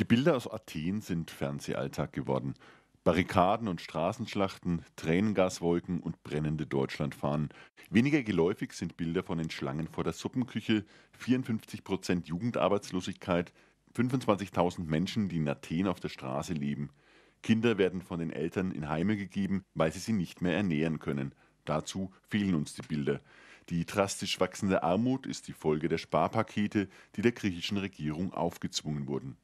Die Bilder aus Athen sind Fernsehalltag geworden. Barrikaden und Straßenschlachten, Tränengaswolken und brennende Deutschlandfahnen. Weniger geläufig sind Bilder von den Schlangen vor der Suppenküche, 54 Prozent Jugendarbeitslosigkeit, 25.000 Menschen, die in Athen auf der Straße leben. Kinder werden von den Eltern in Heime gegeben, weil sie sie nicht mehr ernähren können. Dazu fehlen uns die Bilder. Die drastisch wachsende Armut ist die Folge der Sparpakete, die der griechischen Regierung aufgezwungen wurden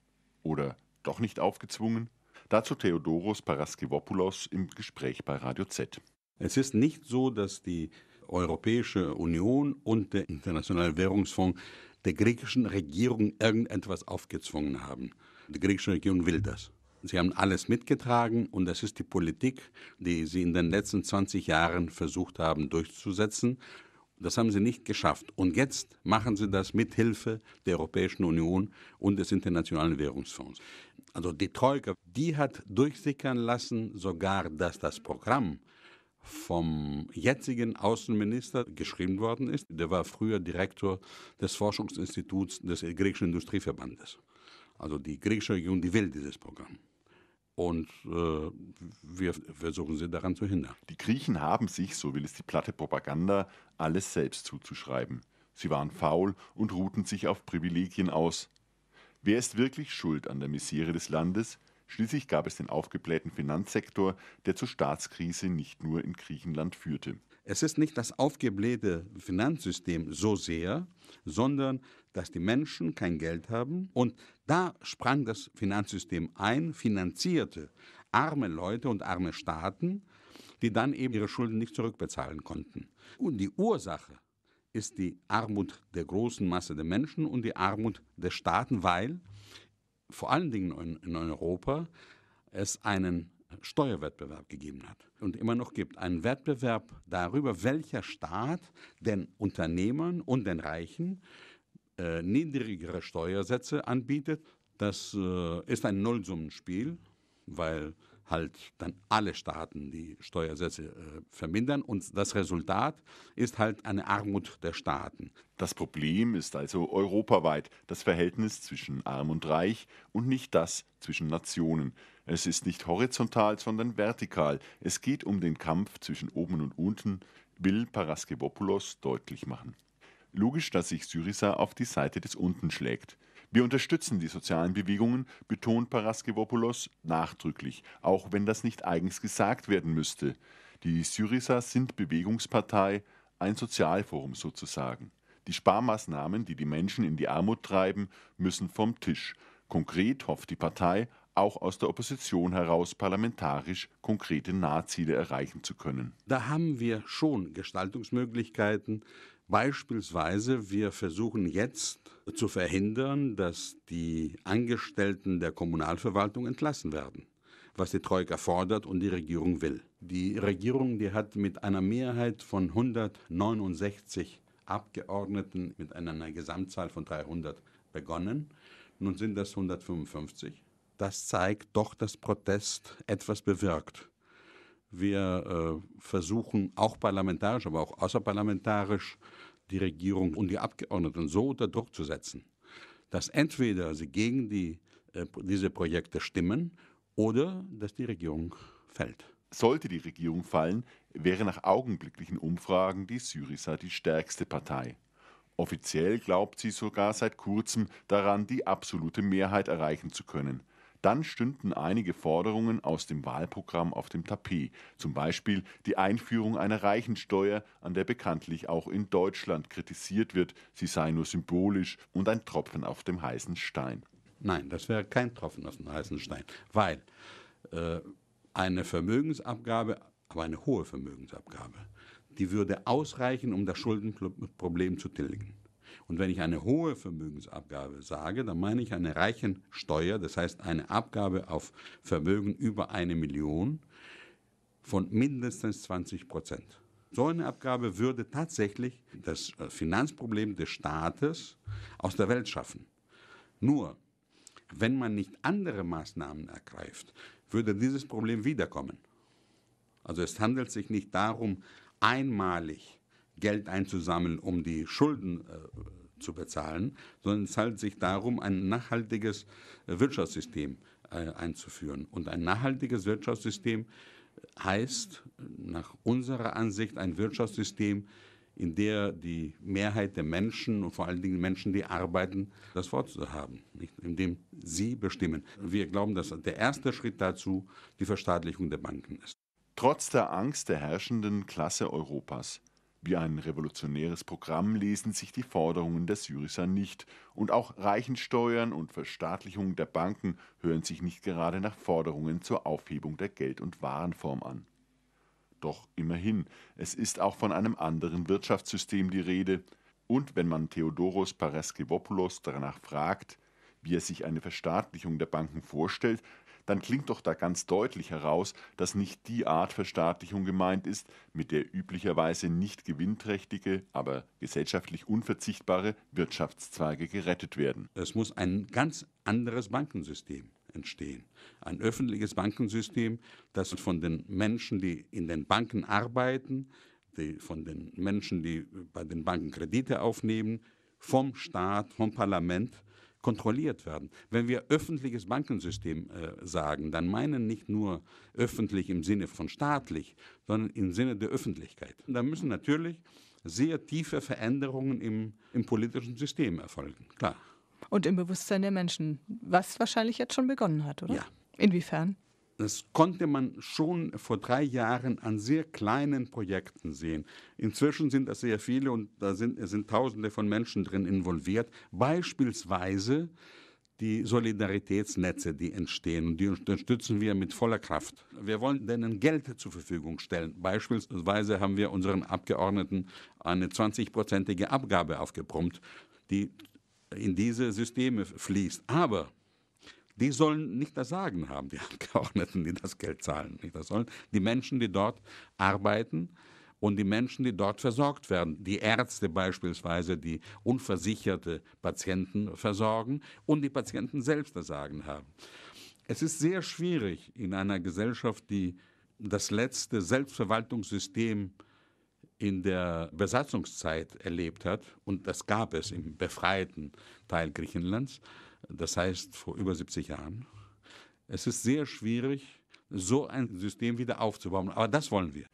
oder doch nicht aufgezwungen? Dazu Theodoros Paraskevopoulos im Gespräch bei Radio Z. Es ist nicht so, dass die Europäische Union und der Internationale Währungsfonds der griechischen Regierung irgendetwas aufgezwungen haben. Die griechische Regierung will das. Sie haben alles mitgetragen und das ist die Politik, die Sie in den letzten 20 Jahren versucht haben durchzusetzen. Das haben sie nicht geschafft. Und jetzt machen sie das mit Hilfe der Europäischen Union und des Internationalen Währungsfonds. Also die Troika, die hat durchsickern lassen, sogar, dass das Programm vom jetzigen Außenminister geschrieben worden ist. Der war früher Direktor des Forschungsinstituts des griechischen Industrieverbandes. Also die griechische Regierung, die will dieses Programm und äh, wir versuchen sie daran zu hindern. Die Griechen haben sich, so will es die platte Propaganda, alles selbst zuzuschreiben. Sie waren faul und ruhten sich auf Privilegien aus. Wer ist wirklich schuld an der Misere des Landes? Schließlich gab es den aufgeblähten Finanzsektor, der zur Staatskrise nicht nur in Griechenland führte. Es ist nicht das aufgeblähte Finanzsystem so sehr, sondern dass die Menschen kein Geld haben. Und da sprang das Finanzsystem ein, finanzierte arme Leute und arme Staaten, die dann eben ihre Schulden nicht zurückbezahlen konnten. Und die Ursache ist die Armut der großen Masse der Menschen und die Armut der Staaten, weil vor allen Dingen in Europa es einen Steuerwettbewerb gegeben hat und immer noch gibt. Einen Wettbewerb darüber, welcher Staat den Unternehmern und den Reichen äh, niedrigere Steuersätze anbietet. Das äh, ist ein Nullsummenspiel, weil halt dann alle Staaten die Steuersätze äh, vermindern und das Resultat ist halt eine Armut der Staaten. Das Problem ist also europaweit das Verhältnis zwischen arm und reich und nicht das zwischen Nationen. Es ist nicht horizontal, sondern vertikal. Es geht um den Kampf zwischen oben und unten, will Paraskevopoulos deutlich machen. Logisch, dass sich Syriza auf die Seite des Unten schlägt. Wir unterstützen die sozialen Bewegungen, betont Paraskevopoulos nachdrücklich, auch wenn das nicht eigens gesagt werden müsste. Die Syriza sind Bewegungspartei, ein Sozialforum sozusagen. Die Sparmaßnahmen, die die Menschen in die Armut treiben, müssen vom Tisch. Konkret hofft die Partei auch aus der Opposition heraus parlamentarisch konkrete Nahziele erreichen zu können. Da haben wir schon Gestaltungsmöglichkeiten. Beispielsweise, wir versuchen jetzt zu verhindern, dass die Angestellten der Kommunalverwaltung entlassen werden, was die Troika fordert und die Regierung will. Die Regierung, die hat mit einer Mehrheit von 169 Abgeordneten mit einer Gesamtzahl von 300 begonnen. Nun sind das 155 das zeigt doch, dass Protest etwas bewirkt. Wir äh, versuchen auch parlamentarisch, aber auch außerparlamentarisch die Regierung und die Abgeordneten so unter Druck zu setzen, dass entweder sie gegen die, äh, diese Projekte stimmen oder dass die Regierung fällt. Sollte die Regierung fallen, wäre nach augenblicklichen Umfragen die Syriza die stärkste Partei. Offiziell glaubt sie sogar seit kurzem daran, die absolute Mehrheit erreichen zu können. Dann stünden einige Forderungen aus dem Wahlprogramm auf dem Tapet, zum Beispiel die Einführung einer Reichensteuer, an der bekanntlich auch in Deutschland kritisiert wird, sie sei nur symbolisch und ein Tropfen auf dem heißen Stein. Nein, das wäre kein Tropfen auf dem heißen Stein, weil äh, eine Vermögensabgabe, aber eine hohe Vermögensabgabe, die würde ausreichen, um das Schuldenproblem zu tilgen. Und wenn ich eine hohe Vermögensabgabe sage, dann meine ich eine Reichensteuer, das heißt eine Abgabe auf Vermögen über eine Million von mindestens 20 Prozent. So eine Abgabe würde tatsächlich das äh, Finanzproblem des Staates aus der Welt schaffen. Nur, wenn man nicht andere Maßnahmen ergreift, würde dieses Problem wiederkommen. Also es handelt sich nicht darum, einmalig Geld einzusammeln, um die Schulden äh, zu bezahlen, sondern es handelt sich darum, ein nachhaltiges äh, Wirtschaftssystem äh, einzuführen. Und ein nachhaltiges Wirtschaftssystem heißt nach unserer Ansicht ein Wirtschaftssystem, in der die Mehrheit der Menschen und vor allen Dingen Menschen, die arbeiten, das Wort zu haben, nicht? indem sie bestimmen. Wir glauben, dass der erste Schritt dazu die Verstaatlichung der Banken ist. Trotz der Angst der herrschenden Klasse Europas wie ein revolutionäres Programm lesen sich die Forderungen der Syriza nicht, und auch Reichensteuern und Verstaatlichung der Banken hören sich nicht gerade nach Forderungen zur Aufhebung der Geld- und Warenform an. Doch immerhin, es ist auch von einem anderen Wirtschaftssystem die Rede, und wenn man Theodoros Paraskevopoulos danach fragt, wie er sich eine Verstaatlichung der Banken vorstellt, dann klingt doch da ganz deutlich heraus, dass nicht die Art Verstaatlichung gemeint ist, mit der üblicherweise nicht gewinnträchtige, aber gesellschaftlich unverzichtbare Wirtschaftszweige gerettet werden. Es muss ein ganz anderes Bankensystem entstehen. Ein öffentliches Bankensystem, das von den Menschen, die in den Banken arbeiten, die, von den Menschen, die bei den Banken Kredite aufnehmen, vom Staat, vom Parlament kontrolliert werden. Wenn wir öffentliches Bankensystem äh, sagen, dann meinen nicht nur öffentlich im Sinne von staatlich, sondern im Sinne der Öffentlichkeit. Da müssen natürlich sehr tiefe Veränderungen im, im politischen System erfolgen, klar. Und im Bewusstsein der Menschen, was wahrscheinlich jetzt schon begonnen hat, oder? Ja. Inwiefern? das konnte man schon vor drei Jahren an sehr kleinen Projekten sehen. Inzwischen sind das sehr viele und da sind, sind Tausende von Menschen drin involviert. Beispielsweise die Solidaritätsnetze, die entstehen. Die unterstützen wir mit voller Kraft. Wir wollen denen Geld zur Verfügung stellen. Beispielsweise haben wir unseren Abgeordneten eine 20-prozentige Abgabe aufgebrummt, die in diese Systeme fließt. Aber die sollen nicht das Sagen haben, die Abgeordneten, die das Geld zahlen. Nicht? Das sollen die Menschen, die dort arbeiten und die Menschen, die dort versorgt werden, die Ärzte beispielsweise, die unversicherte Patienten versorgen und die Patienten selbst das Sagen haben. Es ist sehr schwierig in einer Gesellschaft, die das letzte Selbstverwaltungssystem in der Besatzungszeit erlebt hat, und das gab es im befreiten Teil Griechenlands, das heißt vor über 70 Jahren. Es ist sehr schwierig, so ein System wieder aufzubauen, aber das wollen wir.